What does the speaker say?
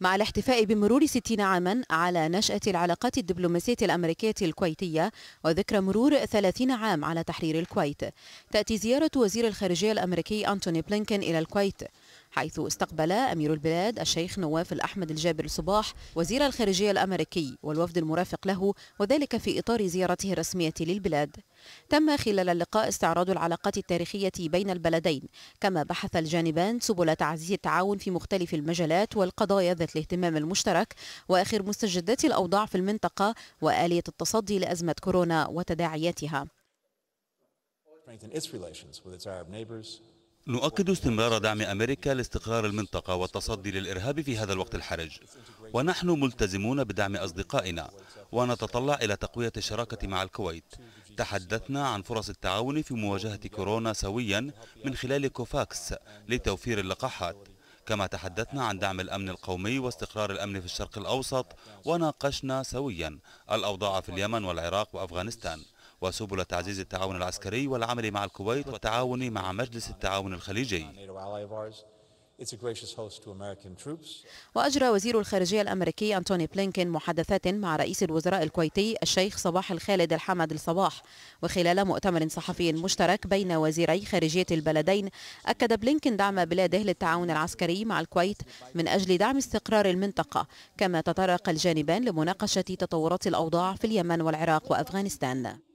مع الاحتفاء بمرور 60 عاما على نشأة العلاقات الدبلوماسية الأمريكية الكويتية وذكرى مرور 30 عام على تحرير الكويت تأتي زيارة وزير الخارجية الأمريكي أنتوني بلينكن إلى الكويت حيث استقبل أمير البلاد الشيخ نواف الأحمد الجابر صباح وزير الخارجية الأمريكي والوفد المرافق له وذلك في إطار زيارته الرسمية للبلاد تم خلال اللقاء استعراض العلاقات التاريخية بين البلدين كما بحث الجانبان سبل تعزيز التعاون في مختلف المجالات والقضايا ذات الاهتمام المشترك وآخر مستجدات الأوضاع في المنطقة وآلية التصدي لأزمة كورونا وتداعياتها. نؤكد استمرار دعم أمريكا لاستقرار المنطقة والتصدي للإرهاب في هذا الوقت الحرج ونحن ملتزمون بدعم أصدقائنا ونتطلع إلى تقوية الشراكة مع الكويت تحدثنا عن فرص التعاون في مواجهة كورونا سويا من خلال كوفاكس لتوفير اللقاحات كما تحدثنا عن دعم الأمن القومي واستقرار الأمن في الشرق الأوسط وناقشنا سويا الأوضاع في اليمن والعراق وأفغانستان وسبل تعزيز التعاون العسكري والعمل مع الكويت والتعاون مع مجلس التعاون الخليجي وأجرى وزير الخارجية الأمريكي أنتوني بلينكين محادثات مع رئيس الوزراء الكويتي الشيخ صباح الخالد الحمد الصباح وخلال مؤتمر صحفي مشترك بين وزيري خارجية البلدين أكد بلينكين دعم بلاده للتعاون العسكري مع الكويت من أجل دعم استقرار المنطقة كما تطرق الجانبان لمناقشة تطورات الأوضاع في اليمن والعراق وأفغانستان